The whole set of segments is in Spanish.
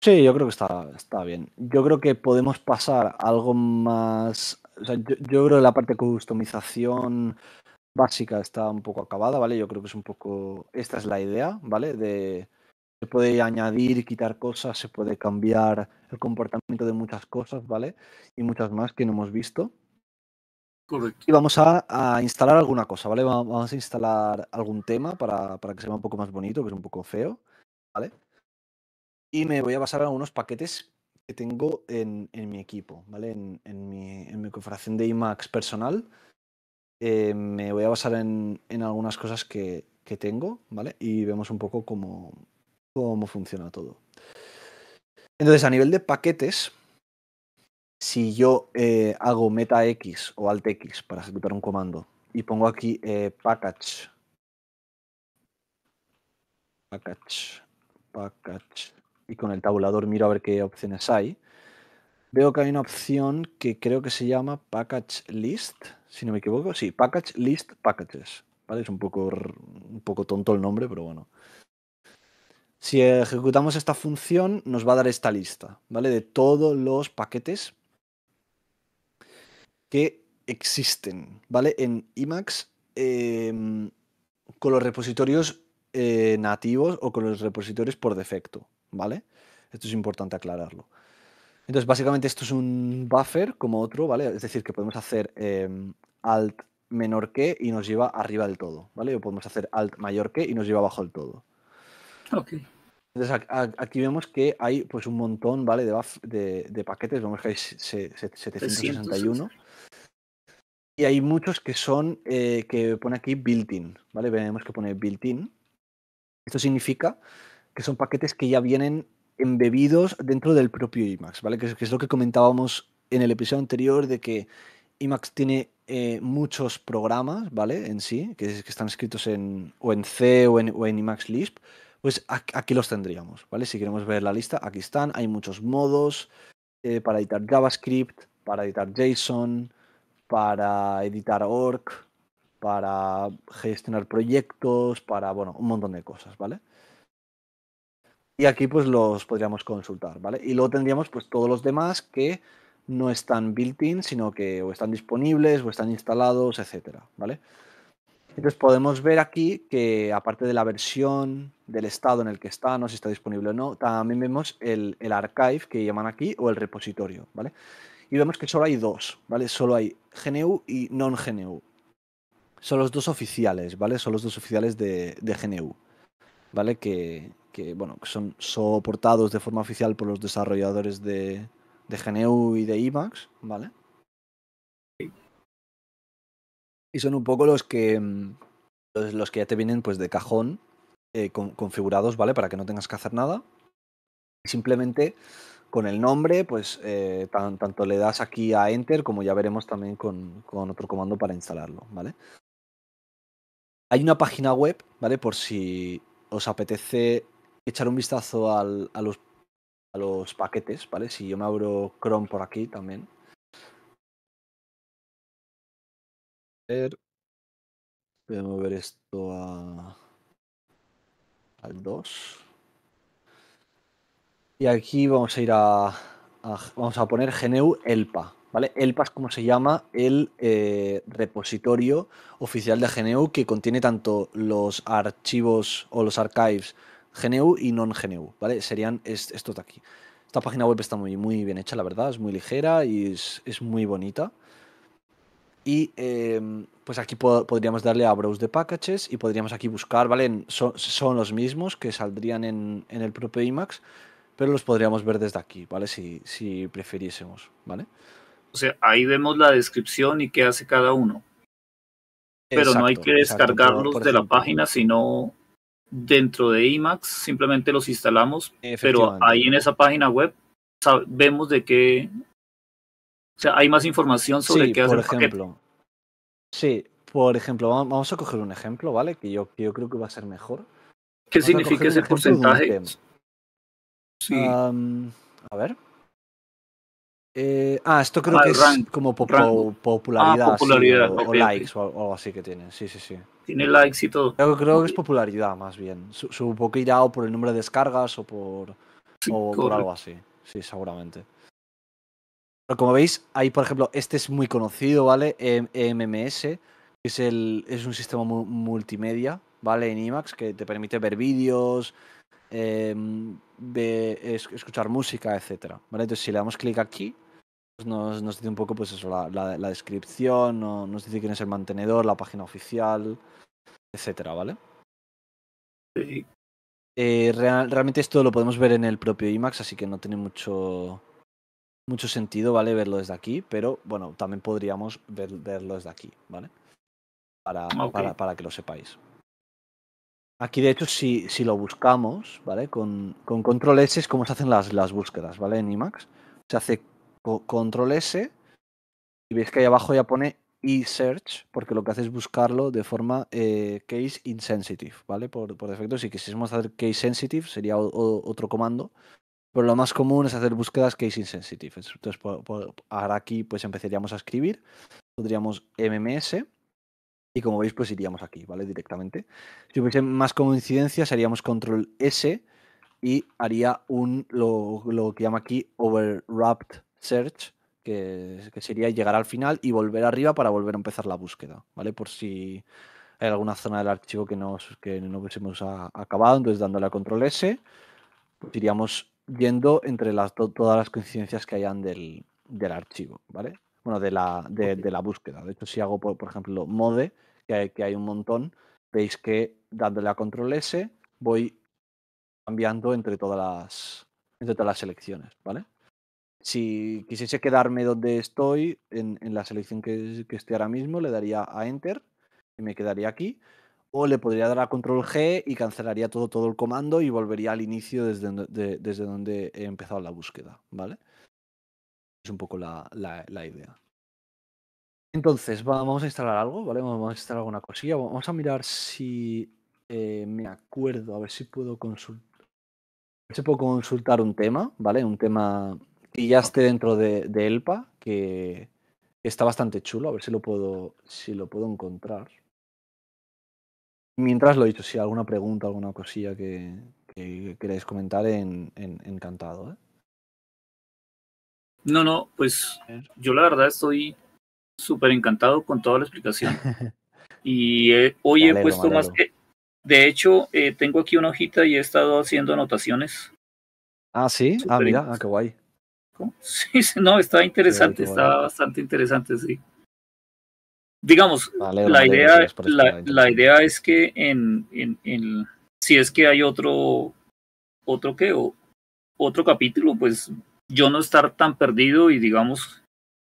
Sí, yo creo que está, está bien. Yo creo que podemos pasar algo más. yo, creo que la parte de customización básica está un poco acabada, ¿vale? Yo creo que es un poco. Esta es la idea, ¿vale? De. Se puede añadir, quitar cosas, se puede cambiar el comportamiento de muchas cosas, ¿vale? Y muchas más que no hemos visto. Correcto. Y vamos a, instalar alguna cosa, ¿vale? Vamos a instalar algún tema para, para que se vea un poco más bonito, que es un poco feo, ¿vale? Y me voy a basar en algunos paquetes que tengo en, mi equipo, ¿vale? En, mi, configuración de IMAX personal. Eh, me voy a basar en, algunas cosas que, tengo, ¿vale? Y vemos un poco cómo, cómo funciona todo. Entonces, a nivel de paquetes, si yo eh, hago meta X o alt X para ejecutar un comando y pongo aquí eh, package, package, y con el tabulador miro a ver qué opciones hay. Veo que hay una opción que creo que se llama Package List, si no me equivoco. Sí, Package List Packages. ¿Vale? Es un poco, un poco tonto el nombre, pero bueno. Si ejecutamos esta función, nos va a dar esta lista, ¿vale? De todos los paquetes que existen, ¿vale? En Emacs, em, con los repositorios eh, nativos o con los repositorios por defecto, ¿vale? Esto es importante aclararlo. Entonces, básicamente esto es un buffer como otro, ¿vale? Es decir, que podemos hacer em, alt menor que y nos lleva arriba del todo, ¿vale? O podemos hacer alt mayor que y nos lleva abajo del todo. Ok. Entonces aquí vemos que hay pues un montón, ¿vale? De, paquetes, vemos que hay 761. Y hay muchos que son, eh, que pone aquí built-in, ¿vale? Vemos que pone built-in. Esto significa que son paquetes que ya vienen embebidos dentro del propio IMAX, ¿vale? Que es, lo que comentábamos en el episodio anterior de que IMAX tiene eh, muchos programas, ¿vale? En sí, que, es, que están escritos en, o en C o en, Emacs IMAX Lisp, pues aquí los tendríamos, ¿vale? Si queremos ver la lista, aquí están, hay muchos modos eh, para editar JavaScript, para editar JSON, para editar org, para gestionar proyectos, para, bueno, un montón de cosas, ¿vale? y aquí pues los podríamos consultar, ¿vale? Y luego tendríamos pues todos los demás que no están built-in, sino que o están disponibles o están instalados, etcétera, ¿vale? Entonces podemos ver aquí que aparte de la versión del estado en el que está, no si está disponible o no, también vemos el, el archive que llaman aquí o el repositorio, ¿vale? Y vemos que solo hay dos, ¿vale? Solo hay GNU y non-GNU. Son los dos oficiales, ¿vale? Son los dos oficiales de, de GNU, ¿vale? Que, que bueno, son soportados de forma oficial por los desarrolladores de, de GNU y de Emacs, ¿vale? Y son un poco los que mm, los, que ya te vienen pues de cajón eh, configurados, ¿vale? Para que no tengas que hacer nada. Simplemente con el nombre, pues eh, tanto le das aquí a Enter como ya veremos también con, otro comando para instalarlo, ¿vale? Hay una página web, ¿vale? Por si os apetece echar un vistazo a, los, paquetes, ¿vale? Si yo me abro Chrome por aquí también. Voy a mover esto a, al 2. Y aquí vamos a ir a, vamos a poner GNU ELPA. ¿Vale? ELPA es como se llama el eh, repositorio oficial de GNU que contiene tanto los archivos o los archives GNU y non-GNU, ¿vale? Serían estos de aquí. Esta página web está muy, muy bien hecha, la verdad, es muy ligera y es, muy bonita. Y em, pues aquí podríamos darle a Browse de Packages y podríamos aquí buscar, ¿vale? son los mismos que saldrían en, el propio IMAX, pero los podríamos ver desde aquí, ¿vale? Si, si prefiriésemos, ¿vale? O sea, ahí vemos la descripción y qué hace cada uno. Pero no hay que descargarlos de la página, sino dentro de IMAX, simplemente los instalamos, pero ahí en esa página web sabemos de qué, o sea, hay más información sobre qué hace por ejemplo. sí, por ejemplo, vamos a coger un ejemplo, ¿vale? Que yo, yo creo que va a ser mejor. ¿Qué significa ese porcentaje? Sí. a ver. Eh, ah, esto creo ah, que es como ah, popularidad, o, likes o algo así que tiene. Sí, sí, sí. Tiene likes y todo. Creo, que es popularidad más bien. Supongo que irá por el número de descargas o por, o por algo así. Sí, seguramente. como veis, ahí por ejemplo, este es muy conocido, ¿vale? MMS, em, que es, el, es un sistema multimedia, ¿vale? En IMAX que te permite ver vídeos, Em, escuchar música, etcétera. ¿vale? Entonces, si le damos clic aquí, pues nos, dice un poco pues eso, la, descripción, nos dice quién es el mantenedor, la página oficial, etcétera, ¿vale? Eh, realmente esto lo podemos ver en el propio IMAX, así que no tiene mucho, mucho sentido, ¿vale? Verlo desde aquí, pero bueno, también podríamos verlo desde aquí, ¿vale? para, para que lo sepáis. Aquí, de hecho, si, lo buscamos, ¿vale? Con, con, control S es como se hacen las, las búsquedas, ¿vale? En IMAX. Se hace control S y veis que ahí abajo ya pone ESearch search porque lo que hace es buscarlo de forma eh, case insensitive, ¿vale? Por, defecto, si quisiésemos hacer case sensitive sería otro comando, pero lo más común es hacer búsquedas case insensitive. Entonces, ahora aquí pues empezaríamos a escribir, podríamos mms y como veis, pues iríamos aquí, ¿vale? Directamente. Si hubiese más coincidencias, haríamos control S y haría un lo, que llama aquí overwrapped search, que, sería llegar al final y volver arriba para volver a empezar la búsqueda, ¿vale? Por si hay alguna zona del archivo que, nos, que no hubiésemos acabado, entonces dándole a control S, pues iríamos yendo entre las, todas las coincidencias que hayan del, del archivo, ¿vale? bueno, de la, de, la búsqueda. De hecho, si hago, por, ejemplo, mode, que hay, que hay un montón, veis que dándole a control S voy cambiando entre todas las, entre todas las selecciones, ¿vale? Si quisiese quedarme donde estoy, en, en la selección que, que, estoy ahora mismo, le daría a Enter y me quedaría aquí. O le podría dar a Control G y cancelaría todo, todo el comando y volvería al inicio desde, desde donde he empezado la búsqueda, ¿vale? un poco la, idea. Entonces, vamos a instalar algo, ¿vale? Vamos a instalar alguna cosilla. Vamos a mirar si eh, me acuerdo, a ver si puedo consultar. Si puedo consultar un tema, ¿vale? Un tema que ya esté dentro de, ELPA, que, está bastante chulo. A ver si lo puedo, si lo puedo encontrar. Mientras lo he dicho, si alguna pregunta, alguna cosilla que, que comentar, encantado, ¿eh? No, no, pues yo la verdad estoy súper encantado con toda la explicación. Y hoy he puesto más que... De hecho, eh, tengo aquí una hojita y he estado haciendo anotaciones. Ah, sí. ah, mira, ah, qué guay. Sí, no, está interesante, estaba ¿eh? bastante interesante, sí. Digamos, la, idea, es que en, si es que hay otro, otro o, otro capítulo, pues yo no estar tan perdido y digamos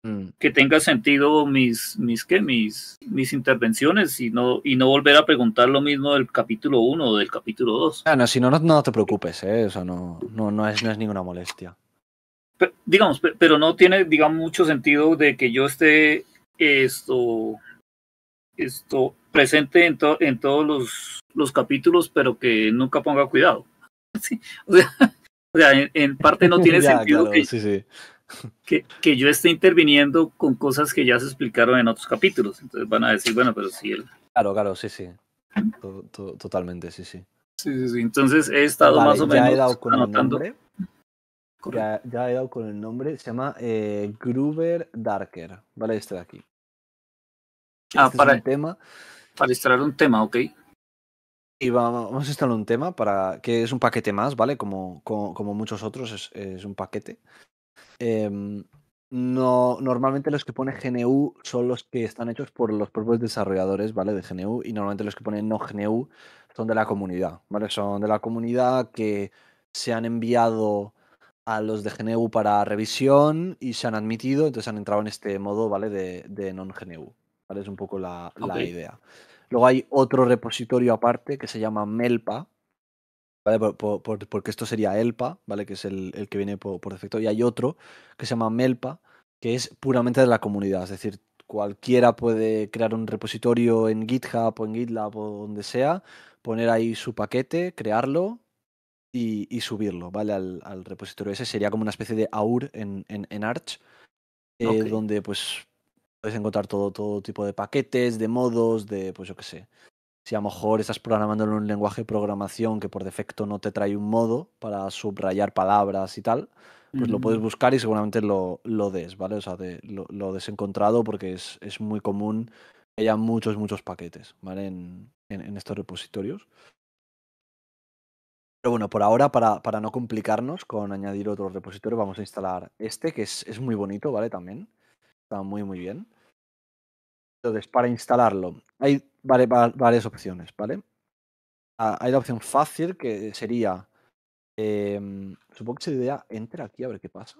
mm. que tenga sentido mis mis qué mis mis intervenciones y no y no volver a preguntar lo mismo del capítulo 1 o del capítulo 2. Ah, no, si no, no, te preocupes, ¿eh? no, no, no, es, no es ninguna molestia. digamos, pero no tiene, digamos, mucho sentido de que yo esté esto, esto presente en, to en todos los, los capítulos, pero que nunca ponga cuidado. Sí, o sea, o sea, en, parte no tiene sentido que, Que, yo esté interviniendo con cosas que ya se explicaron en otros capítulos. Entonces van a decir, bueno, pero si él... Claro, claro, sí, sí. totalmente, sí, sí. Sí, sí, sí. Entonces he estado más o ya menos he dado con anotando. El Ya, he dado con el nombre. Se llama eh, Gruber Darker. Vale, este de aquí. ah, este para, el tema. para instalar un tema, ok. Y vamos a instalar un tema para que es un paquete más, ¿vale? Como, como, muchos otros, es, un paquete. Em, no, normalmente los que pone GNU son los que están hechos por los propios desarrolladores, ¿vale? De GNU. Y normalmente los que ponen no GNU son de la comunidad, ¿vale? Son de la comunidad que se han enviado a los de GNU para revisión y se han admitido, entonces han entrado en este modo, ¿vale? De, de non-GNU, Es un poco la, la idea. Luego hay otro repositorio aparte que se llama Melpa, ¿vale? porque esto sería ELPA, ¿vale? Que es el, que viene por, defecto. Y hay otro que se llama Melpa, que es puramente de la comunidad. Es decir, cualquiera puede crear un repositorio en GitHub o en GitLab o donde sea, poner ahí su paquete, crearlo y, subirlo, ¿vale? Al, repositorio ese sería como una especie de AUR en, Arch. Eh, donde pues puedes encontrar todo, todo tipo de paquetes, de modos, de, pues yo qué sé. Si a lo mejor estás programando en un lenguaje de programación que por defecto no te trae un modo para subrayar palabras y tal, pues lo puedes buscar y seguramente lo, lo des, ¿vale? O sea, lo, lo, porque es, muy común que haya muchos, muchos paquetes, ¿vale? En, estos repositorios. Pero bueno, por ahora, para, para, no complicarnos con añadir otros repositorios, vamos a instalar este, que es muy bonito, ¿vale? También está muy, muy bien. Entonces, para instalarlo, hay varias opciones, ¿vale? Ah, hay la opción fácil que sería. Em, supongo que se le da enter aquí a ver qué pasa.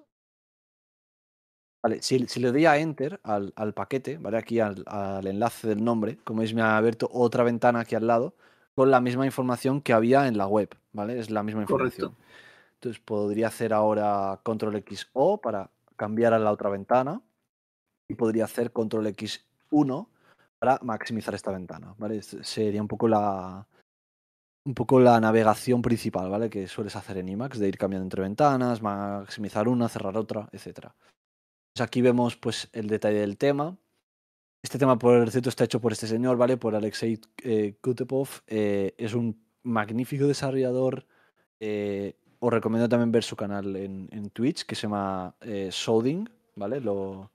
Vale, si, le doy a enter al, paquete, ¿vale? Aquí al, enlace del nombre, como veis, me ha abierto otra ventana aquí al lado con la misma información que había en la web, ¿vale? Es la misma información. Entonces podría hacer ahora control X O para cambiar a la otra ventana y podría hacer control X uno para maximizar esta ventana, ¿vale? Sería un poco la un poco la navegación principal, ¿vale? Que sueles hacer en IMAX, de ir cambiando entre ventanas, maximizar una, cerrar otra, etc. Pues aquí vemos pues el detalle del tema. Este tema, por cierto, está hecho por este señor, ¿vale? Por Alexei eh, Kutepov. Eh, es un magnífico desarrollador. Eh, os recomiendo también ver su canal en, en Twitch, que se llama soding ¿vale? Lo,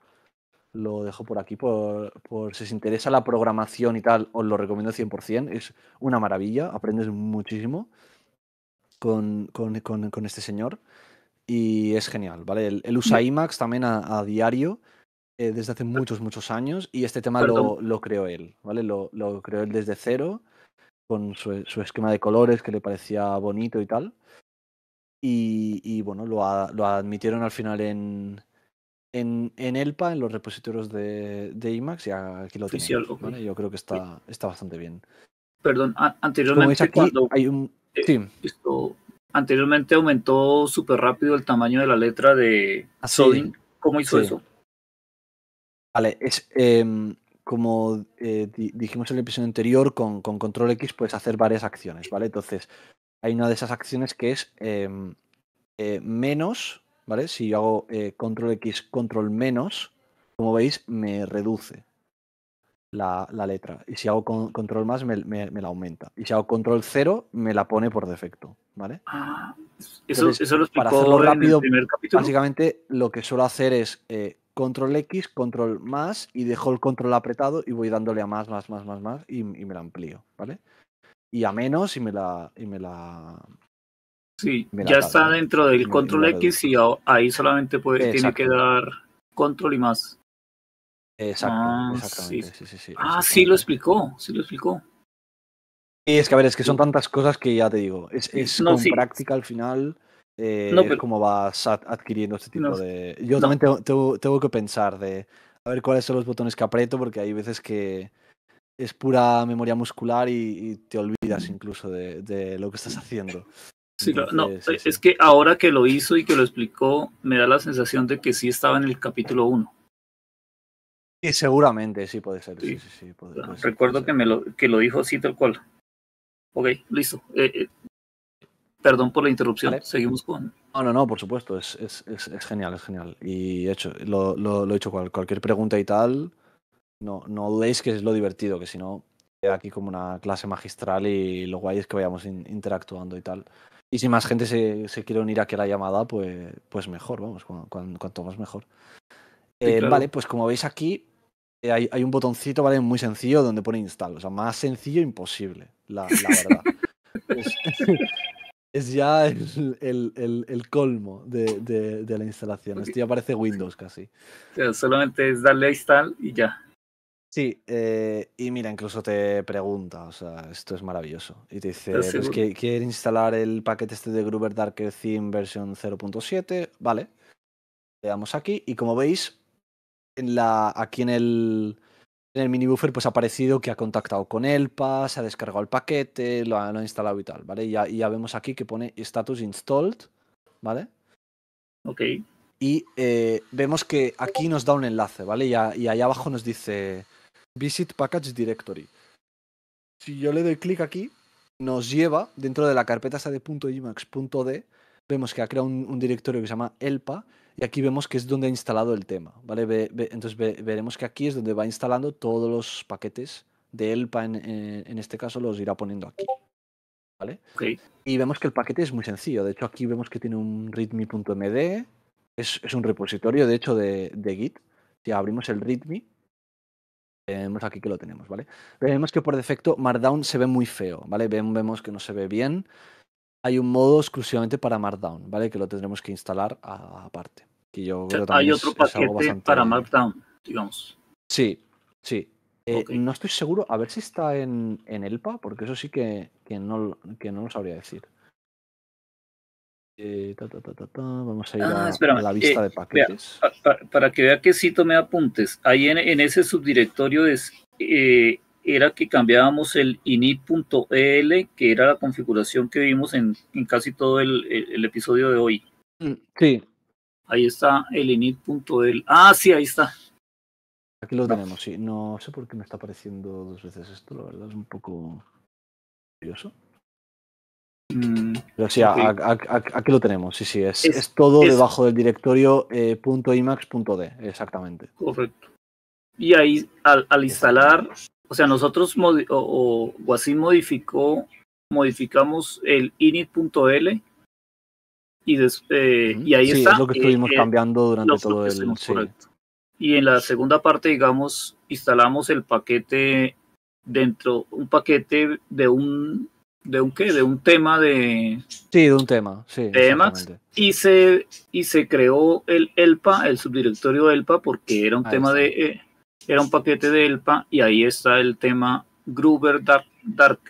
lo dejo por aquí, por, por, si os interesa la programación y tal, os lo recomiendo 100%, es una maravilla, aprendes muchísimo con, con, este señor y es genial, ¿vale? Él, usa IMAX también a, diario eh, desde hace muchos, muchos años y este tema lo, creó él, ¿vale? Lo, creó él desde cero con su, su esquema de colores que le parecía bonito y tal. Y, bueno, lo, lo, admitieron al final en, en, en ELPA, en los repositorios de, de IMAX, y aquí lo tienes Yo creo que está, está bastante bien. Perdón, anteriormente hay un... Eh, sí. anteriormente aumentó súper rápido el tamaño de la letra de ah, Sodin. ¿Cómo hizo eso? Vale, es, em, como eh, dijimos en el episodio anterior, con, con, Control X puedes hacer varias acciones, ¿vale? Entonces, hay una de esas acciones que es em, eh, menos si yo hago eh, control X, control menos, como veis, me reduce la, letra. Y si hago control más, me, la aumenta. Y si hago control cero, me la pone por defecto, ah, eso, lo para hacerlo rápido, Básicamente, lo que suelo hacer es eh, control X, control más, y dejo el control apretado y voy dándole a más, más, más, más, más, y, me la amplío, Y a menos y me la, Sí, ya está dentro del control X y ahí solamente puede, tiene que dar control y más. Exacto, ah, Sí. ah, sí lo explicó, sí lo explicó. Y es que, a ver, es que son tantas cosas que ya te digo, es, es práctica al final eh, cómo vas adquiriendo este tipo de... Yo también tengo, que pensar de, a ver cuáles son los botones que aprieto, porque hay veces que es pura memoria muscular y, te olvidas mm. incluso de, lo que estás haciendo no, eh, es que ahora que lo hizo y que lo explicó, me da la sensación de que sí estaba en el capítulo 1. Sí, seguramente, sí puede ser. Recuerdo que me lo, que lo dijo así tal cual. Ok, listo. Eh, eh, perdón por la interrupción, seguimos con... No, no, no, por supuesto, es, es, es, genial, es genial. Y hecho, lo, lo, he hecho cualquier pregunta y tal, no, no que es lo divertido, que si no, queda aquí como una clase magistral y lo guay es que vayamos interactuando y tal. Y si más gente se, quiere unir a la llamada, pues, pues mejor, vamos, cuanto más mejor. Eh, vale, pues como veis aquí, eh, hay, un botoncito, ¿vale? Muy sencillo donde pone install. O sea, más sencillo imposible, la, verdad. es, ya el, colmo de, la instalación. Esto ya parece Windows casi. solamente es darle a install y ya. Sí, eh, y mira, incluso te pregunta, o sea, esto es maravilloso. Y te dice, pues quiere instalar el paquete este de Gruber Darker Theme versión 0.7, vale. Le damos aquí y como veis, en la, aquí en el, en el mini buffer pues ha aparecido que ha contactado con Elpa, se ha descargado el paquete, lo ha, instalado y tal, ¿vale? Y ya, ya, vemos aquí que pone status installed, ¿vale? Ok. Y eh, vemos que aquí nos da un enlace, ¿vale? Y, y allá abajo nos dice... Visit Package Directory. Si yo le doy clic aquí, nos lleva dentro de la carpeta esa de .imax.d, vemos que ha creado un, directorio que se llama elpa y aquí vemos que es donde ha instalado el tema, ¿vale? entonces veremos que aquí es donde va instalando todos los paquetes de elpa, en, eh, este caso los irá poniendo aquí, ¿vale? Y vemos que el paquete es muy sencillo, de hecho aquí vemos que tiene un readme.md, es, es, un repositorio de hecho de, de Git, si abrimos el readme, Vemos eh, aquí que lo tenemos, ¿vale? Vemos que por defecto Markdown se ve muy feo, ¿vale? Vemos que no se ve bien. Hay un modo exclusivamente para Markdown, ¿vale? Que lo tendremos que instalar aparte. Que yo Hay otro paquete para Markdown, digamos. Sí, sí. Eh, no estoy seguro, a ver si está en, en ELPA, porque eso sí que, que, no, que no lo sabría decir. Eh, Vamos a ir ah, a, la vista eh, de paquetes. para, que vea que sí tome apuntes. Ahí en, ese subdirectorio es, eh, era que cambiábamos el init.el, que era la configuración que vimos en, casi todo el, episodio de hoy. Mm, sí. Ahí está el init.el. Ah, sí, ahí está. Aquí lo tenemos, sí. No sé por qué me está apareciendo dos veces esto, la verdad es un poco curioso. Mm. Pero sí, aquí lo tenemos, sí, sí, es, es, todo debajo del directorio eh, exactamente. Correcto. Y ahí, al, al instalar, o sea, nosotros, o, así modificó, modificamos el init.l y, después eh, y ahí está. es lo que eh, estuvimos cambiando durante todo el... Sí. Y en la segunda parte, digamos, instalamos el paquete dentro, un paquete de un de un qué, de un tema de... Sí, de un tema, sí. Emacs, Y se, y se creó el ELPA, el subdirectorio ELPA, porque era un tema de... Eh, era un paquete de ELPA y ahí está el tema Gruber Dark.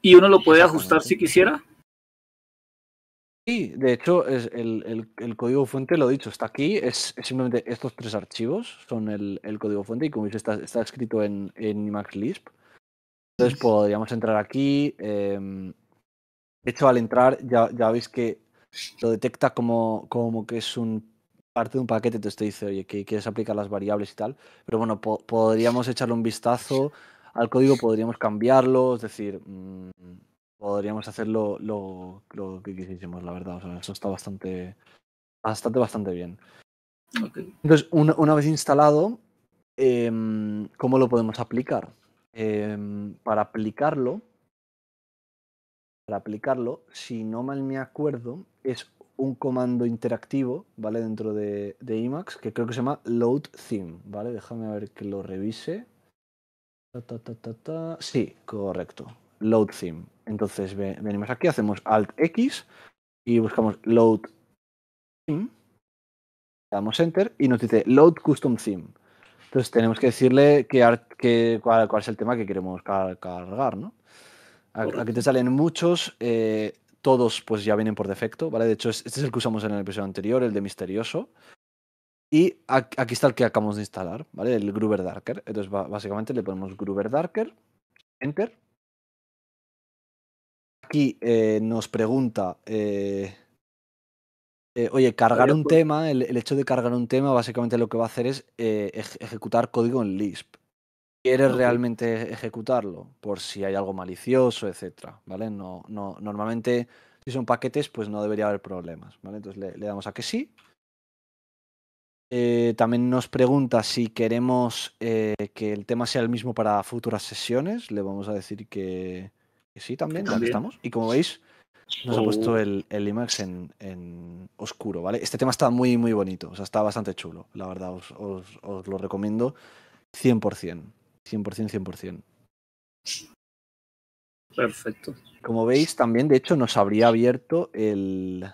Y uno lo puede ajustar si quisiera. Sí, de hecho, es el, código fuente, lo he dicho, está aquí. Es, simplemente estos tres archivos son el, código fuente y como dice, está, escrito en, en Lisp. Entonces podríamos entrar aquí. Em, de hecho, al entrar ya, veis que lo detecta como, que es un parte de un paquete, entonces te dice, oye, que quieres aplicar las variables y tal. Pero bueno, podríamos echarle un vistazo al código, podríamos cambiarlo, es decir, mm, podríamos hacerlo lo, que quisiésemos, la verdad. eso está bastante, bastante, bastante bien. Entonces, una, vez instalado, em, ¿cómo lo podemos aplicar? Em, para aplicarlo, para aplicarlo, si no mal me acuerdo, es un comando interactivo, ¿vale? Dentro de, de que creo que se llama load theme, ¿vale? Déjame ver que lo revise. Ta, sí, correcto. Load theme. Entonces venimos aquí, hacemos Alt X y buscamos load theme. Damos Enter y nos dice load custom theme. Entonces tenemos que decirle cuál, es el tema que queremos cargar, ¿no? Aquí te salen muchos, eh, todos pues ya vienen por defecto, ¿vale? De hecho, este es el que usamos en el episodio anterior, el de misterioso. Y aquí está el que acabamos de instalar, ¿vale? El Gruber Darker. Entonces, básicamente le ponemos Gruber Darker, Enter. Aquí eh, nos pregunta eh, eh, oye, cargar un tema, el, hecho de cargar un tema básicamente lo que va a hacer es eh, ejecutar código en Lisp. ¿Quieres ah, realmente ejecutarlo? Por si hay algo malicioso, etc. ¿vale? No, no, normalmente, si son paquetes, pues no debería haber problemas, ¿vale? Entonces le, damos a que sí. Eh, también nos pregunta si queremos que el tema sea el mismo para futuras sesiones. Le vamos a decir que, sí también, estamos. Y como veis, nos ha puesto oh. el, el IMAX en, oscuro, ¿vale? Este tema está muy, muy bonito, o sea, está bastante chulo, la verdad, os, os, lo recomiendo 100%, 100%, 100%. Perfecto. Como veis, también, de hecho, nos habría abierto el,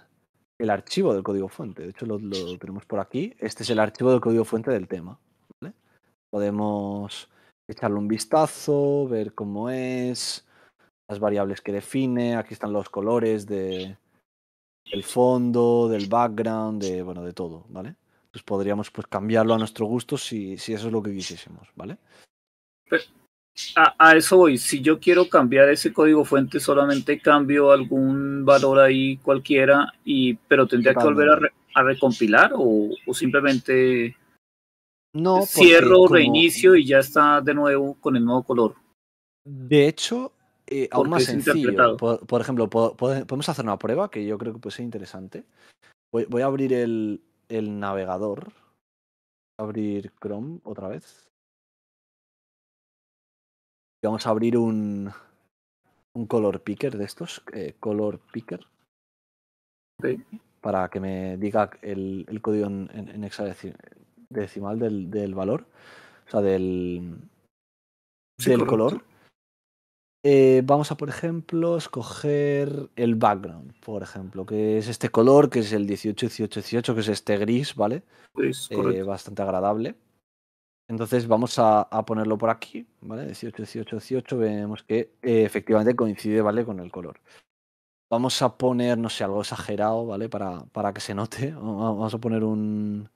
el archivo del código fuente, de hecho, lo, lo, tenemos por aquí, este es el archivo del código fuente del tema, ¿vale? Podemos echarle un vistazo, ver cómo es las variables que define, aquí están los colores de, del fondo, del background, de, bueno, de todo, ¿vale? Pues podríamos cambiarlo a nuestro gusto si, si eso es lo que quisiésemos, ¿vale? Pues, a, eso voy. Si yo quiero cambiar ese código fuente, solamente cambio algún valor ahí cualquiera, y, pero tendría que volver a, recompilar o, simplemente no, cierro, reinicio y ya está de nuevo con el nuevo color. De hecho, eh, aún más sencillo. Por, ejemplo, podemos hacer una prueba que yo creo que puede ser interesante. Voy, a abrir el, el navegador. abrir Chrome otra vez. Y vamos a abrir un, un color picker de estos. Eh, color picker. Para que me diga el, código en, hexadecimal del, valor. O sea, del, del color. Eh, vamos a, por ejemplo, escoger el background, por ejemplo, que es este color, que es el 18, 18, 18, que es este gris, ¿vale? Eh, bastante agradable. Entonces vamos a, ponerlo por aquí, ¿vale? 18, 18, 18, vemos que eh, efectivamente coincide, ¿vale? Con el color. Vamos a poner, no sé, algo exagerado, ¿vale? Para, para que se note. Vamos a poner un...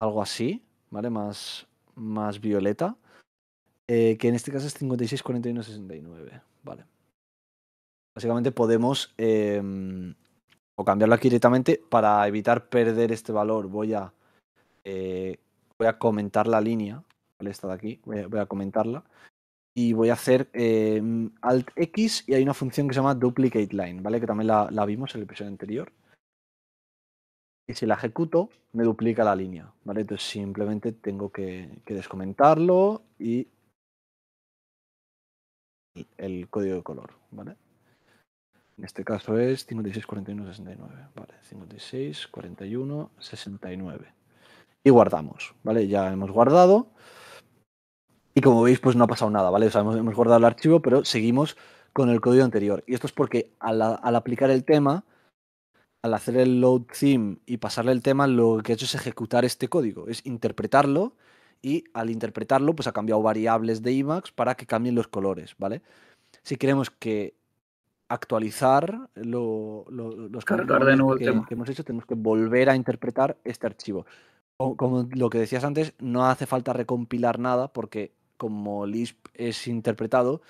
Algo así, ¿vale? Más, más violeta. Eh, que en este caso es 56, Vale. Básicamente podemos em, o cambiarlo aquí directamente para evitar perder este valor. Voy a, eh, voy a comentar la línea, Esta de aquí, voy a, comentarla. Y voy a hacer em, Alt X y hay una función que se llama Duplicate Line, ¿vale? Que también la, vimos en el episodio anterior. Y si la ejecuto, me duplica la línea, ¿vale? Entonces simplemente tengo que, que descomentarlo y el código de color, ¿vale? En este caso es 56, 41, 69. Vale, 56, 41, 69. Y guardamos, ¿vale? Ya hemos guardado. Y como veis, pues no ha pasado nada, ¿vale? O hemos, guardado el archivo, pero seguimos con el código anterior. Y esto es porque al, aplicar el tema, al hacer el load theme y pasarle el tema, lo que ha hecho es ejecutar este código, es interpretarlo y al interpretarlo pues ha cambiado variables de IMAX para que cambien los colores, ¿vale? Si queremos que actualizar los cambios que, hemos hecho, tenemos que volver a interpretar este archivo. como lo que decías antes, no hace falta recompilar nada porque como Lisp es interpretado,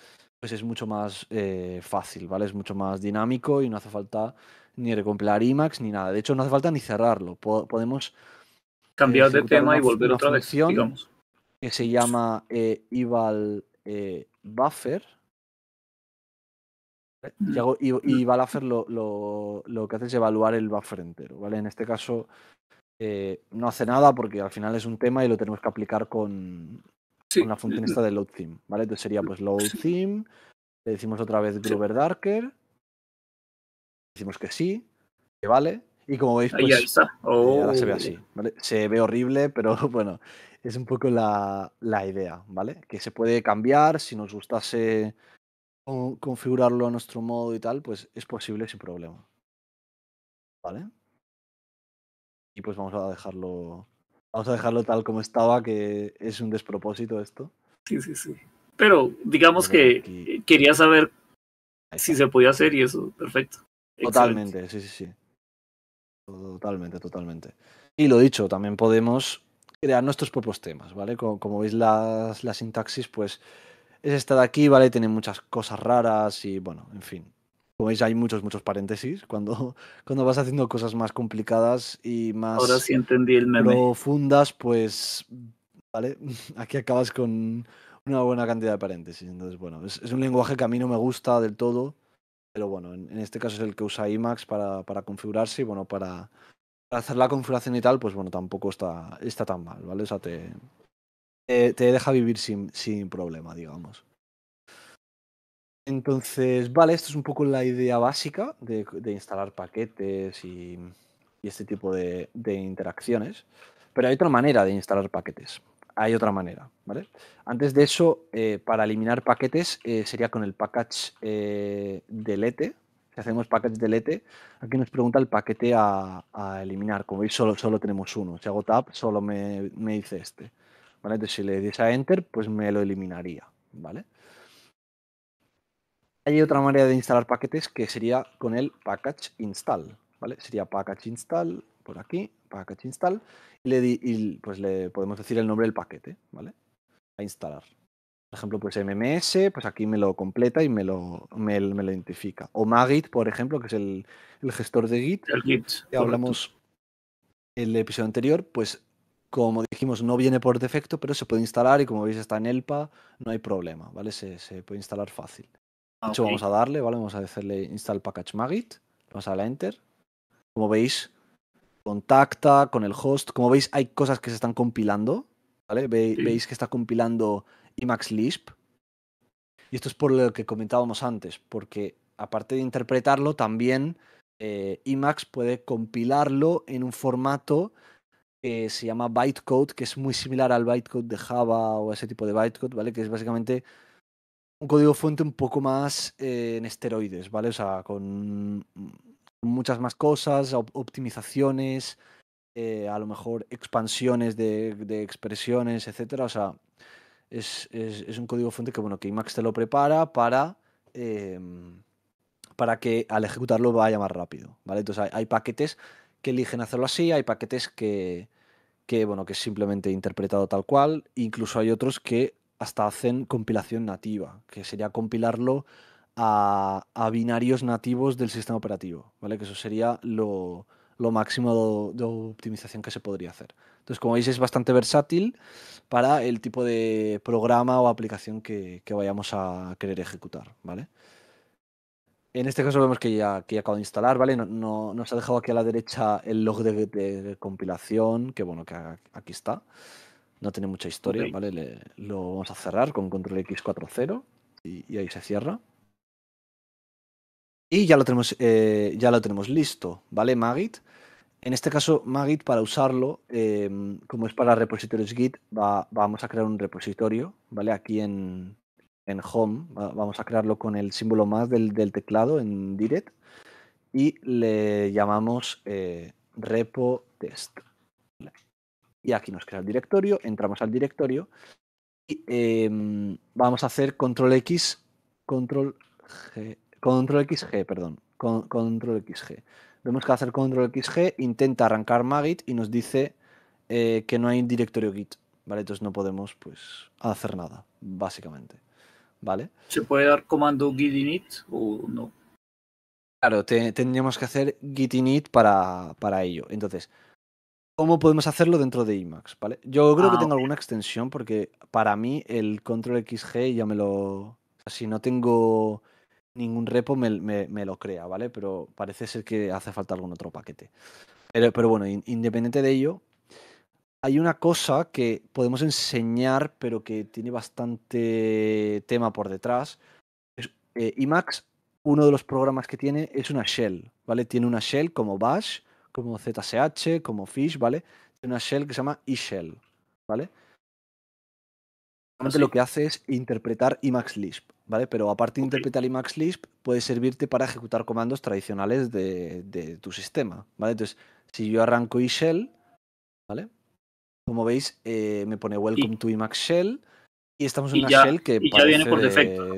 pues es mucho más eh, fácil, ¿vale? Es mucho más dinámico y no hace falta ni recompilar IMAX ni nada. De hecho, no hace falta ni cerrarlo. podemos cambiar de tema y volver otra vez, Que se llama eh, eh buffer. Mm. Y, hago, y, mm. lo, lo, que hace es evaluar el buffer entero, ¿vale? En este caso eh, no hace nada porque al final es un tema y lo tenemos que aplicar con, una con la función eh, esta de load theme, ¿vale? Entonces sería pues load theme, le decimos otra vez Grover Darker, decimos que sí, que vale, y como veis, pues, eh, se ve oh. así. ¿vale? Se ve horrible, pero bueno, es un poco la, la idea, ¿vale? Que se puede cambiar si nos gustase configurarlo a nuestro modo y tal, pues es posible sin problema. ¿Vale? Y pues vamos a dejarlo. Vamos a dejarlo tal como estaba, que es un despropósito esto. Sí, sí, sí. Pero digamos que quería saber si se podía hacer y eso, perfecto. Totalmente, sí, sí, sí. Totalmente, totalmente. Y lo dicho, también podemos crear nuestros propios temas, ¿vale? Como, veis la sintaxis, pues es esta de aquí, ¿vale? Tiene muchas cosas raras y bueno, en fin. Como veis hay muchos, muchos paréntesis cuando, cuando vas haciendo cosas más complicadas y más el profundas, pues, ¿vale? Aquí acabas con una buena cantidad de paréntesis. Entonces, bueno, es un lenguaje que a mí no me gusta del todo pero bueno, en, este caso es el que usa IMAX para, configurarse y bueno, para, hacer la configuración y tal, pues bueno, tampoco está, tan mal, ¿vale? O sea, te, deja vivir sin, problema, digamos. Entonces, vale, esto es un poco la idea básica de, instalar paquetes y, este tipo de, interacciones. Pero hay otra manera de instalar paquetes hay otra manera, ¿vale? Antes de eso, eh, para eliminar paquetes eh, sería con el package eh, delete. E. Si hacemos package delete, e, aquí nos pregunta el paquete a, eliminar. Como veis, solo, tenemos uno. Si hago tab, solo me, me dice este. ¿vale? Entonces, si le diese a enter, pues me lo eliminaría, ¿vale? Hay otra manera de instalar paquetes que sería con el package install, ¿vale? Sería package install por aquí, package install, y, le pues le podemos decir el nombre del paquete, ¿vale? A instalar. Por ejemplo, pues MMS, pues aquí me lo completa y me lo, me, lo identifica. O Magit, por ejemplo, que es el, gestor de Git. El Git. Que hablamos en el episodio anterior, pues como dijimos, no viene por defecto, pero se puede instalar y como veis está en ELPA, no hay problema, ¿vale? Se, se puede instalar fácil. De ah, hecho, vamos a darle, ¿vale? Vamos a decirle install package magit, vamos a darle enter. Como veis, contacta con el host. Como veis, hay cosas que se están compilando. ¿vale? Veis que está compilando Emacs Lisp. Y esto es por lo que comentábamos antes, porque aparte de interpretarlo, también eh, Emacs puede compilarlo en un formato que se llama bytecode, que es muy similar al bytecode de Java o ese tipo de bytecode, ¿vale? Que es básicamente un código fuente un poco más eh, en esteroides, ¿vale? O sea, con muchas más cosas, optimizaciones, eh, a lo mejor expansiones de, expresiones, etc. O sea, es, un código fuente que, bueno, que IMAX te lo prepara para, em, para que al ejecutarlo vaya más rápido, ¿vale? Entonces hay, paquetes que eligen hacerlo así, hay paquetes que, que, bueno, que es simplemente interpretado tal cual, incluso hay otros que hasta hacen compilación nativa, que sería compilarlo a, binarios nativos del sistema operativo, ¿vale? Que eso sería lo, máximo de, optimización que se podría hacer. Entonces, como veis, es bastante versátil para el tipo de programa o aplicación que, vayamos a querer ejecutar, ¿vale? En este caso vemos que ya, que acabo de instalar, ¿vale? No, nos ha dejado aquí a la derecha el log de, compilación, que bueno, que aquí está. No tiene mucha historia, ¿vale? lo vamos a cerrar con control X40 y ahí se cierra. Y ya lo tenemos, eh, ya lo tenemos listo, ¿vale? Magit. En este caso, Magit, para usarlo, em, como es para repositorios Git, vamos a crear un repositorio, ¿vale? Aquí en, Home, vamos a crearlo con el símbolo más del, teclado en Direct y le llamamos eh, repo test. Y aquí nos crea el directorio, entramos al directorio y em, vamos a hacer control X, control G Control XG, perdón. Con, control XG. Vemos que hacer control XG intenta arrancar Magit y nos dice eh, que no hay directorio Git. ¿Vale? Entonces no podemos pues hacer nada, básicamente. ¿Vale? ¿Se puede dar comando git init o no? Claro, tendríamos que hacer git init para, para ello. Entonces, ¿cómo podemos hacerlo dentro de Emacs? ¿Vale? Yo creo que ah, tengo alguna extensión porque para mí el control XG ya me lo... si no tengo ningún repo me, lo crea, ¿vale? Pero parece ser que hace falta algún otro paquete. Pero, bueno, independiente de ello, hay una cosa que podemos enseñar, pero que tiene bastante tema por detrás. Es, eh, uno de los programas que tiene es una shell, ¿vale? Tiene una shell como bash, como zsh, como fish, ¿vale? Tiene una shell que se llama eShell, ¿vale? lo que hace es interpretar Emacs Lisp. ¿vale? Pero aparte de interpretar Imax Lisp, puede servirte para ejecutar comandos tradicionales de, tu sistema, ¿vale? Entonces, si yo arranco eShell, ¿vale? Como veis, eh, me pone Welcome to Emacs Shell y estamos en una shell que viene por defecto.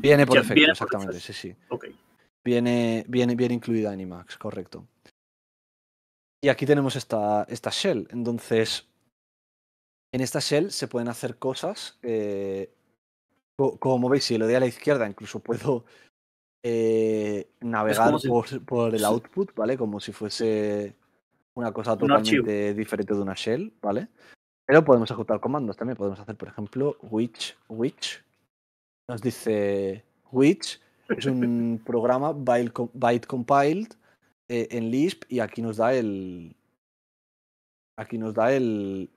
viene por defecto, exactamente, sí, sí. Viene, viene, viene incluida en IMAX, correcto. Y aquí tenemos esta, esta shell. Entonces, en esta shell se pueden hacer cosas eh, como veis, si lo doy a la izquierda, incluso puedo eh, navegar por, el output, ¿vale? Como si fuese una cosa totalmente diferente de una shell, ¿vale? Pero podemos ajustar comandos también. Podemos hacer, por ejemplo, which, which. Nos dice which es un programa byte compiled eh, en Lisp y aquí nos da el aquí nos da el,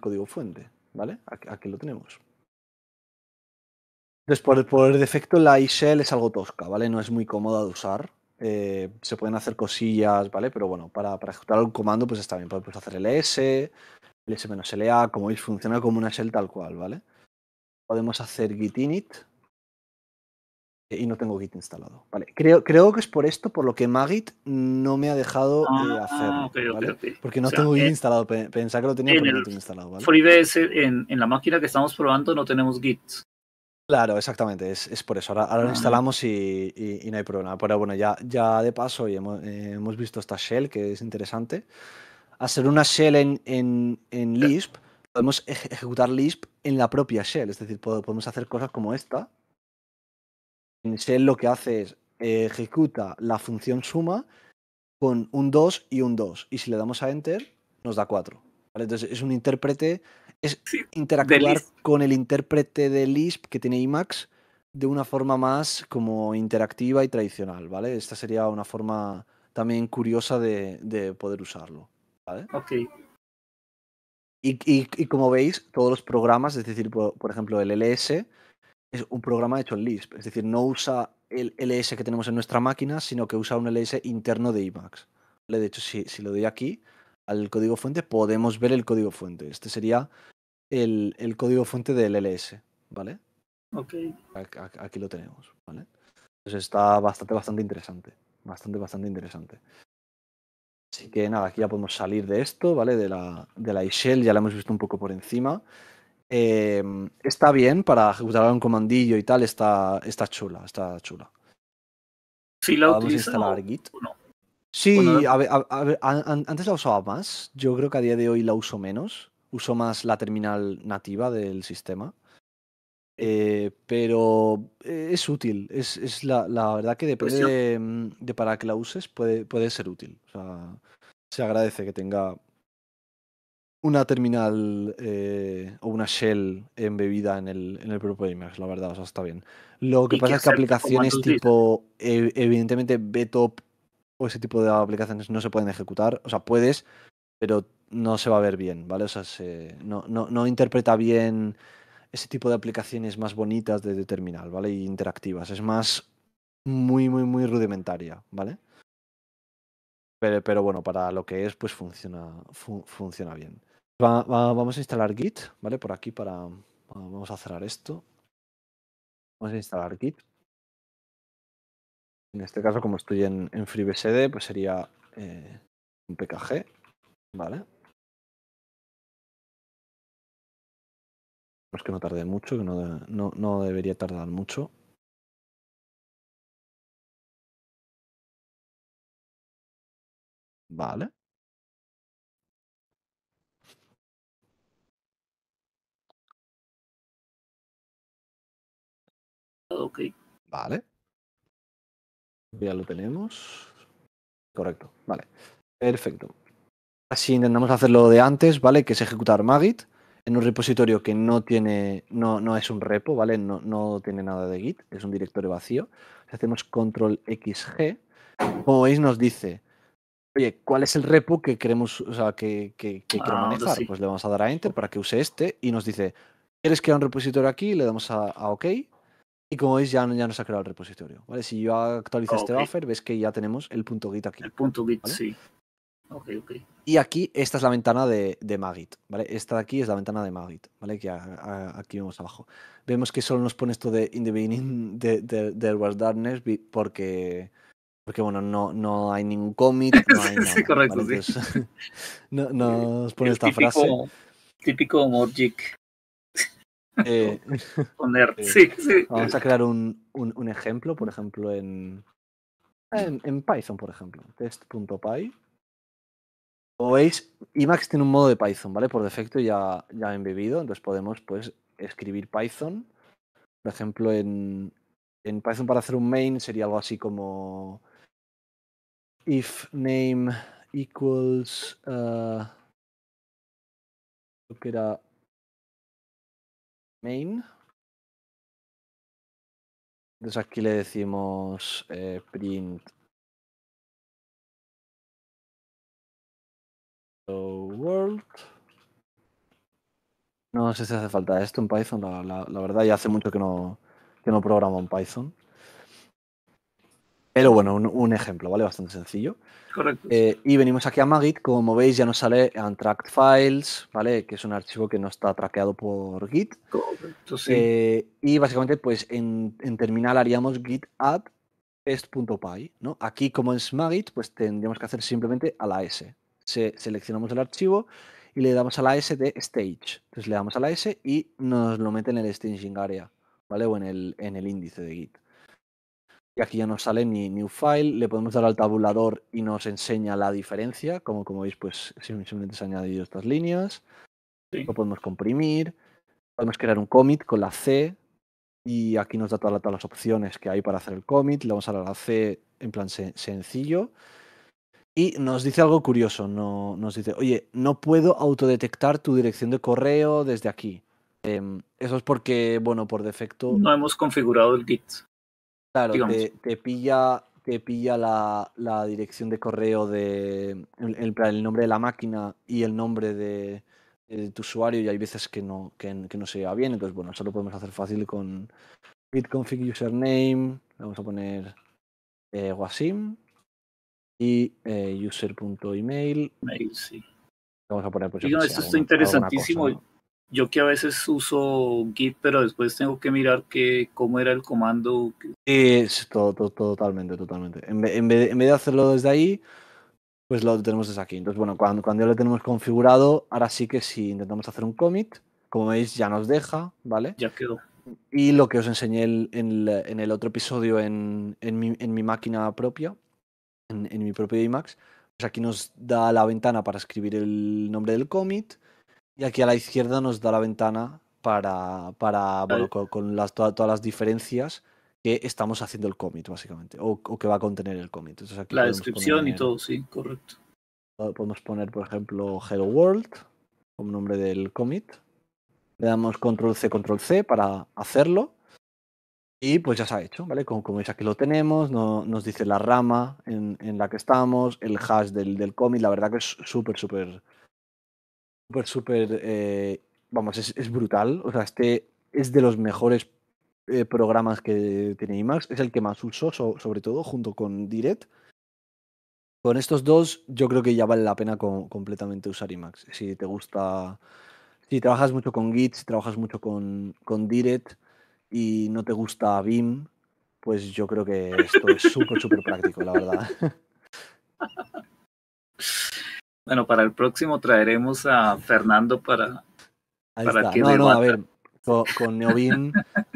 código fuente, ¿vale? aquí lo tenemos. Entonces, por defecto, la iShell es algo tosca, ¿vale? No es muy cómoda de usar. Eh, se pueden hacer cosillas, ¿vale? Pero bueno, para, ejecutar un comando, pues está bien. Podemos pues hacer ls, ls-la, como veis, funciona como una shell tal cual, ¿vale? Podemos hacer git init. Eh, y no tengo git instalado. Vale, creo, que es por esto por lo que Magit no me ha dejado de hacer. Ah, hacerlo. ¿vale? Porque no tengo git eh, instalado. Pensaba que lo tenía, pero no instalado. ¿vale? en, en la máquina que estamos probando, no tenemos git. Claro, exactamente, es, por eso. Ahora, lo instalamos y, no hay problema. Pero bueno, ya, ya de paso y hemos, eh, visto esta shell que es interesante. Hacer una shell en, en, Lisp, podemos ejecutar Lisp en la propia shell. Es decir, podemos hacer cosas como esta. En shell lo que hace es eh, ejecuta la función suma con un 2 y un 2. Y si le damos a enter, nos da 4. Entonces es un intérprete es interactuar con el intérprete de Lisp que tiene IMAX de una forma más como interactiva y tradicional, ¿vale? Esta sería una forma también curiosa de, poder usarlo, ¿vale? Y, y, como veis, todos los programas, es decir, por, ejemplo, el LS es un programa hecho en Lisp, es decir, no usa el LS que tenemos en nuestra máquina, sino que usa un LS interno de IMAX. De hecho, si, si lo doy aquí al código fuente, podemos ver el código fuente. Este sería el, código fuente del LS, ¿vale? Aquí lo tenemos, ¿vale? Entonces está bastante, bastante interesante. Bastante, bastante interesante. Así que nada, aquí ya podemos salir de esto, ¿vale? De la, de ya la hemos visto un poco por encima. Em, está bien para ejecutar un comandillo y tal, está, está chula, está chula. Si la Vamos Sí, a ver, antes la usaba más, yo creo que a día de hoy la uso menos uso más la terminal nativa del sistema. Eh, pero eh, es útil, es, es la, la, verdad que depende pues mm, de, para que la uses, puede, puede ser útil. O sea, se agradece que tenga una terminal eh, o una shell embebida en el, en el propio Image, la verdad, o está bien. Lo que pasa es que aplicaciones tipo, e, evidentemente, BTOP o ese tipo de aplicaciones no se pueden ejecutar, o sea, puedes, pero no se va a ver bien, ¿vale? O sea, se, no, interpreta bien ese tipo de aplicaciones más bonitas de, terminal, ¿vale? Y interactivas. Es más muy, muy, muy rudimentaria, ¿vale? Pero, bueno, para lo que es, pues funciona, funciona bien. vamos a instalar Git, ¿vale? Por aquí para... Vamos a cerrar esto. Vamos a instalar Git. En este caso, como estoy en, FreeBSD, pues sería eh, un PKG, ¿vale? Pues que no tarde mucho, que no, no debería tardar mucho. Vale. Ok. Vale. Ya lo tenemos. Correcto. Vale. Perfecto. Así intentamos hacer lo de antes, ¿vale? Que es ejecutar Magit en un repositorio que no tiene, no, no es un repo, ¿vale? No, no, tiene nada de Git, es un directorio vacío. Si hacemos control XG, como veis nos dice, oye, ¿cuál es el repo que queremos, o sea, que, ah, manejar? Pues le vamos a dar a Enter para que use este y nos dice, ¿quieres crear un repositorio aquí? Le damos a, OK. Y como veis, ya, ya nos ha creado el repositorio. ¿vale? Si yo actualizo este buffer, ves que ya tenemos el punto git aquí. El punto git, sí. Y aquí, esta es la ventana de, de, Magit, ¿vale? Esta de aquí es la ventana de Magit, ¿vale? Que aquí vemos abajo. Vemos que solo nos pone esto de In the Beginning de, de, Darkness porque, porque, bueno, no, no hay ningún cómic, no correcto, no, nos pone esta frase. Típico Morgic. poner, eh, eh, Vamos a crear un, un, ejemplo, por ejemplo, en, en Python, por ejemplo. Test.py como veis, IMAX tiene un modo de Python, ¿vale? Por defecto ya, ya embebido, entonces podemos pues escribir Python. Por ejemplo, en, en Python para hacer un main sería algo así como if name equals lo eh, que era main entonces aquí le decimos eh, print World. No sé si hace falta esto en Python, la, verdad, ya hace mucho que no, que no programo en Python. Pero bueno, un, ejemplo, ¿vale? Bastante sencillo. Correcto. Eh, y venimos aquí a Magit, como veis ya nos sale Untracked Files, ¿vale? Que es un archivo que no está traqueado por Git. Correcto, eh, y básicamente, pues en, terminal haríamos git add test.py, ¿no? Aquí, como es Magit, pues tendríamos que hacer simplemente a la S, seleccionamos el archivo y le damos a la S de Stage. Entonces le damos a la S y nos lo mete en el Staging Area, ¿vale? O en el, en el índice de Git. Y aquí ya nos sale ni New File, le podemos dar al tabulador y nos enseña la diferencia. Como, como veis, pues simplemente se han añadido estas líneas. Lo podemos comprimir, podemos crear un commit con la C y aquí nos da todas, las opciones que hay para hacer el commit. Le vamos a dar a la C en plan sencillo y nos dice algo curioso, no, nos dice, oye, no puedo autodetectar tu dirección de correo desde aquí. Em, eso es porque, bueno, por defecto... No hemos configurado el Git. Claro, te, pilla, te pilla la, dirección de correo de el, nombre de la máquina y el nombre de, tu usuario y hay veces que no, no se lleva bien. Entonces, bueno, eso lo podemos hacer fácil con git config username. Vamos a poner eh, Wasim y eh, user.email. Mail, Vamos a poner pues, esto está interesantísimo. Yo que a veces uso Git, pero después tengo que mirar que, cómo era el comando. Sí, todo, todo, totalmente, totalmente. En, vez de, hacerlo desde ahí, pues lo tenemos desde aquí. Entonces, bueno, cuando, cuando ya lo tenemos configurado, ahora sí que si intentamos hacer un commit, como veis, ya nos deja, ¿vale? Ya quedó. Y lo que os enseñé en, el otro episodio en en mi máquina propia, en, mi propio IMAX. Pues aquí nos da la ventana para escribir el nombre del commit y aquí a la izquierda nos da la ventana para, para con, todas, las diferencias que estamos haciendo el commit básicamente, o, que va a contener el commit, la descripción y todo, sí, correcto. Podemos poner, por ejemplo, Hello World como nombre del commit Le damos control C, control C para hacerlo. Y pues ya se ha hecho, ¿vale? Como, como veis aquí lo tenemos, nos dice la rama en, la que estamos, el hash del, del la verdad que es súper, súper, súper, súper, eh, vamos, es, brutal. O sea, este es de los mejores eh, programas que tiene IMAX, es el que más uso, sobre todo, junto con Direct. Con estos dos, yo creo que ya vale la pena completamente usar IMAX. Si te gusta, si trabajas mucho con Git, si trabajas mucho con, con Direct y no te gusta BIM, pues yo creo que esto es súper, súper práctico, la verdad. Bueno, para el próximo traeremos a Fernando para, no, a ver, con,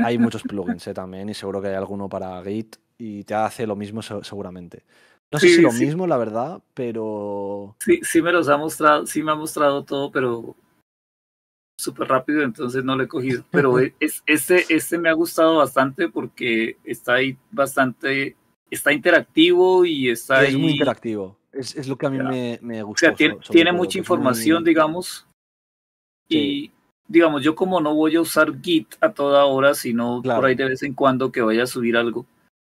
hay muchos plugins eh, también y seguro que hay alguno para Git y te hace lo mismo seguramente. No sé si lo mismo, la verdad, pero... Sí, sí me los ha mostrado, sí me ha mostrado todo, pero súper rápido, entonces no lo he cogido. Pero e, es, este, este me ha gustado bastante porque está ahí bastante, está interactivo y está Es muy interactivo, es, es, lo que a mí me, me, gusta. O sea, tiene, tiene mucha información, digamos. Y digamos, yo como no voy a usar Git a toda hora, sino por ahí de vez en cuando que vaya a subir algo.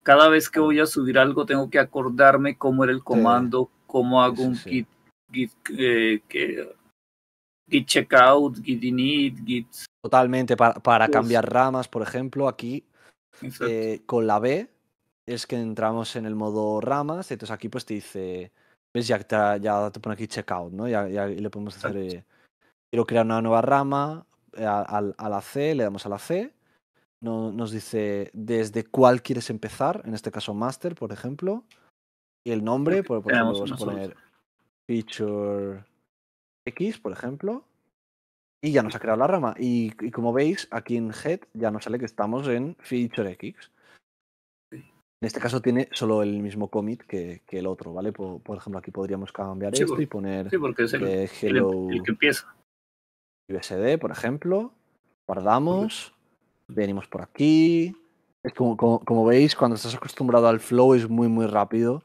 Cada vez que voy a subir algo tengo que acordarme cómo era el comando, cómo hago un Git, Git eh, que Git checkout, git init, git. Totalmente, para, cambiar ramas, por ejemplo, aquí eh, con la B es que entramos en el modo ramas, entonces aquí pues te dice, ves, ya te, ya pone aquí checkout, ¿no? Ya, le podemos hacer, eh, quiero crear una nueva rama, eh, a, la C, le damos a la C, no, nos dice desde cuál quieres empezar, en este caso master, por ejemplo, y el nombre, pues por vamos a poner feature X, por ejemplo, y ya nos ha creado la rama. Y, como veis, aquí en head ya nos sale que estamos en feature X. En este caso tiene solo el mismo commit que, el otro, ¿vale? Por, ejemplo, aquí podríamos cambiar esto y poner el, hello el, que empieza. USD, por ejemplo. Guardamos. Venimos por aquí. como, veis, cuando estás acostumbrado al flow es muy, muy rápido.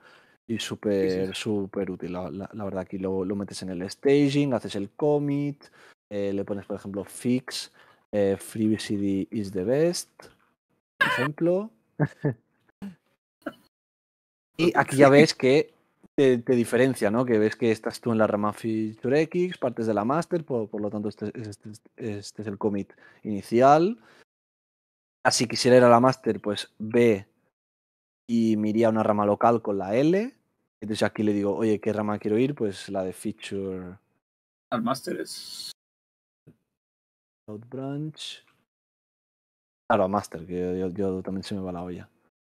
Y súper, súper útil, la, verdad. Aquí lo, lo, metes en el staging, haces el commit, eh, le pones, por ejemplo, fix, eh, FreeBCD is the best, por ejemplo. y aquí ya ves que te, diferencia, ¿no? Que ves que estás tú en la rama feature x, partes de la master, por, lo tanto este, este, este, es el commit inicial. Así quisiera ir a la master, pues B y miría una rama local con la L. Entonces aquí le digo, oye, ¿qué rama quiero ir? Pues la de Feature. Al Master es. Cloud Branch. Claro, ah, a Master, que yo, también se me va la olla.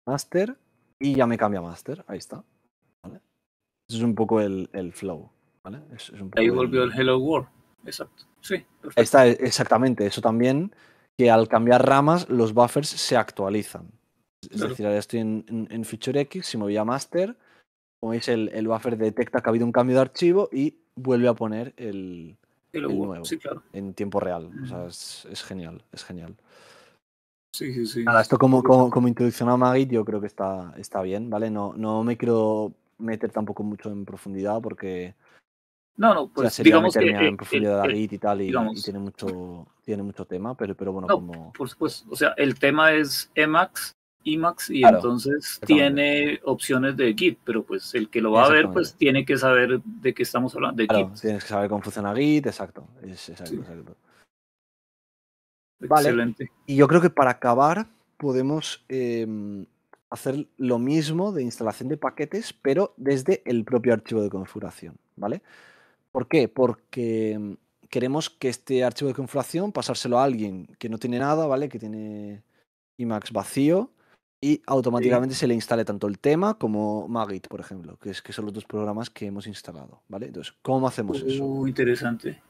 Master y ya me cambia Master. Ahí está. ¿Vale? es un poco el, flow. Ahí volvió el... Hello World. Exacto. Sí. Perfecto. Está, exactamente. Eso también, que al cambiar ramas, los buffers se actualizan. Es decir, ahora estoy en, en Feature X, si me voy a Master como veis, el, buffer detecta que ha habido un cambio de archivo y vuelve a poner el, nuevo en tiempo real. O sea, mm. es, genial, es genial. Sí, sí, sí. Nada, esto como, introducción a Magit yo creo que está, está bien, ¿vale? No, no me quiero meter tampoco mucho en profundidad porque... Pues sería digamos que, en profundidad de y tal y, tiene mucho pues tiene mucho tema, pero pero bueno, como por supuesto, o sea, el tema es Emacs IMAX y entonces tiene opciones de Git, pero pues el que lo va a ver pues tiene que saber de qué estamos hablando. De Git. tienes que saber cómo funciona Git, exacto. Vale. Excelente. Y yo creo que para acabar podemos em, hacer lo mismo de instalación de paquetes, pero desde el propio archivo de configuración, ¿vale? ¿Por qué? Porque em, queremos que este archivo de configuración pasárselo a alguien que no tiene nada, ¿vale? Que tiene IMAX vacío y automáticamente se le instale tanto el tema como Magit, por ejemplo, que, es, que son los dos programas que hemos instalado, ¿vale? Entonces, ¿cómo hacemos eso? Muy uh, interesante.